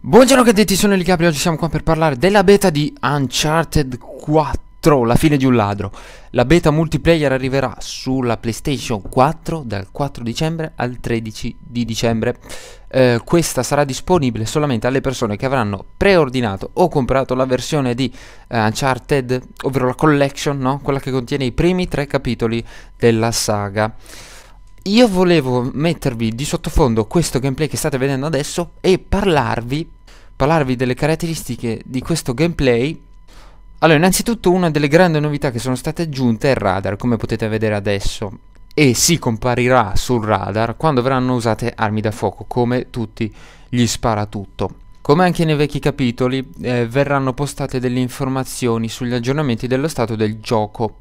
Buongiorno cadetti, sono il Gabri, oggi siamo qua per parlare della beta di Uncharted 4 Troll, la fine di un ladro. La beta multiplayer arriverà sulla PlayStation 4 dal 4 dicembre al 13 di dicembre. Eh, questa sarà disponibile solamente alle persone che avranno preordinato o comprato la versione di eh, Uncharted, ovvero la collection, no? quella che contiene i primi tre capitoli della saga. Io volevo mettervi di sottofondo questo gameplay che state vedendo adesso e parlarvi, parlarvi delle caratteristiche di questo gameplay allora, innanzitutto una delle grandi novità che sono state aggiunte è il radar, come potete vedere adesso, e si comparirà sul radar quando verranno usate armi da fuoco, come tutti gli sparatutto. Come anche nei vecchi capitoli, eh, verranno postate delle informazioni sugli aggiornamenti dello stato del gioco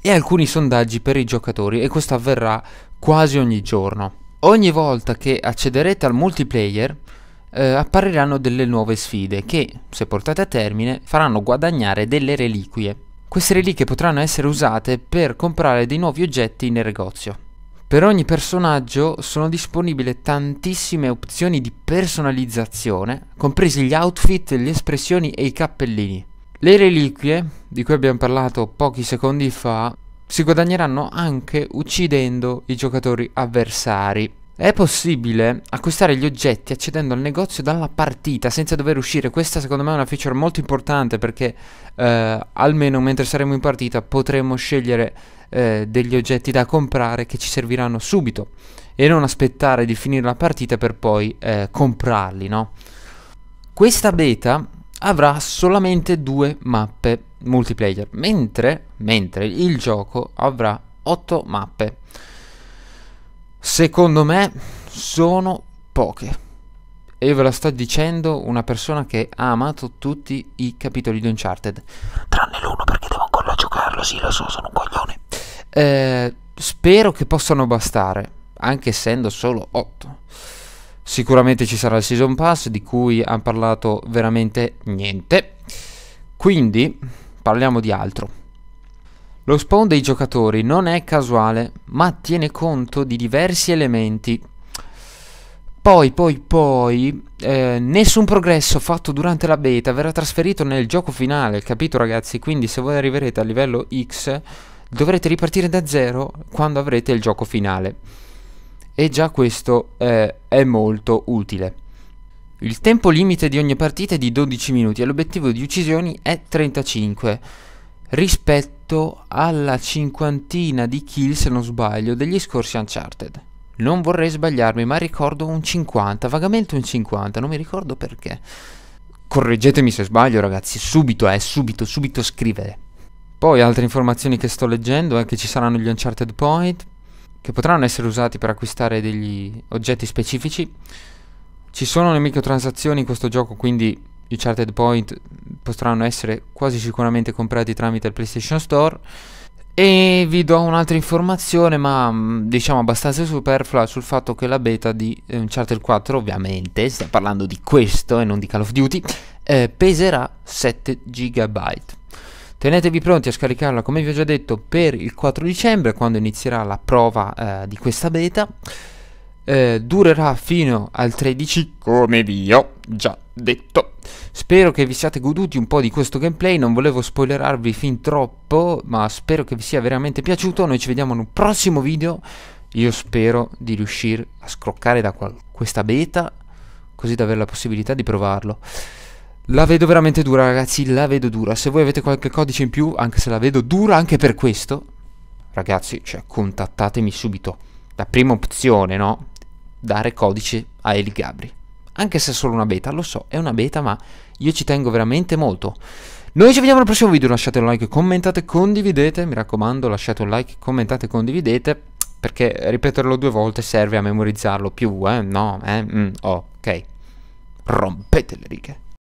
e alcuni sondaggi per i giocatori, e questo avverrà quasi ogni giorno. Ogni volta che accederete al multiplayer, eh, appariranno delle nuove sfide che, se portate a termine, faranno guadagnare delle reliquie. Queste reliquie potranno essere usate per comprare dei nuovi oggetti nel negozio. Per ogni personaggio sono disponibili tantissime opzioni di personalizzazione, compresi gli outfit, le espressioni e i cappellini. Le reliquie, di cui abbiamo parlato pochi secondi fa, si guadagneranno anche uccidendo i giocatori avversari. È possibile acquistare gli oggetti accedendo al negozio dalla partita senza dover uscire. Questa secondo me è una feature molto importante perché eh, almeno mentre saremo in partita potremo scegliere eh, degli oggetti da comprare che ci serviranno subito e non aspettare di finire la partita per poi eh, comprarli, no? Questa beta avrà solamente due mappe multiplayer, mentre, mentre il gioco avrà 8 mappe secondo me sono poche. E ve la sto dicendo una persona che ha amato tutti i capitoli di Uncharted. Tranne l'uno perché devo ancora giocarlo, sì lo so, sono un coglione. Eh, spero che possano bastare, anche essendo solo 8. Sicuramente ci sarà il Season Pass di cui ha parlato veramente niente. Quindi parliamo di altro. Lo spawn dei giocatori non è casuale, ma tiene conto di diversi elementi. Poi, poi, poi, eh, nessun progresso fatto durante la beta verrà trasferito nel gioco finale, capito ragazzi? Quindi se voi arriverete al livello X dovrete ripartire da zero quando avrete il gioco finale. E già questo eh, è molto utile. Il tempo limite di ogni partita è di 12 minuti e l'obiettivo di uccisioni è 35 rispetto diretto alla cinquantina di kill, se non sbaglio, degli scorsi Uncharted. Non vorrei sbagliarmi, ma ricordo un 50, vagamente un 50, non mi ricordo perché. Correggetemi se sbaglio, ragazzi, subito, eh, subito, subito scrivere. Poi altre informazioni che sto leggendo è che ci saranno gli Uncharted Point, che potranno essere usati per acquistare degli oggetti specifici. Ci sono le microtransazioni in questo gioco, quindi di Charted Point potranno essere quasi sicuramente comprati tramite il PlayStation Store. E vi do un'altra informazione, ma mm, diciamo abbastanza superflua, sul fatto che la beta di eh, Uncharted 4, ovviamente, stiamo parlando di questo e non di Call of Duty, eh, peserà 7 GB. Tenetevi pronti a scaricarla, come vi ho già detto, per il 4 dicembre, quando inizierà la prova eh, di questa beta. Eh, durerà fino al 13, come vi ho già detto. Spero che vi siate goduti un po' di questo gameplay, non volevo spoilerarvi fin troppo, ma spero che vi sia veramente piaciuto. Noi ci vediamo in un prossimo video. Io spero di riuscire a scroccare da questa beta, così da avere la possibilità di provarlo. La vedo veramente dura, ragazzi, la vedo dura. Se voi avete qualche codice in più, anche se la vedo dura anche per questo, ragazzi, cioè, contattatemi subito. La prima opzione, no? Dare codice a Eli Gabri anche se è solo una beta, lo so, è una beta, ma io ci tengo veramente molto. Noi ci vediamo al prossimo video, lasciate un like, commentate, condividete, mi raccomando, lasciate un like, commentate, condividete, perché ripeterlo due volte serve a memorizzarlo più, eh, no, eh, mm, oh, ok. Rompete le righe.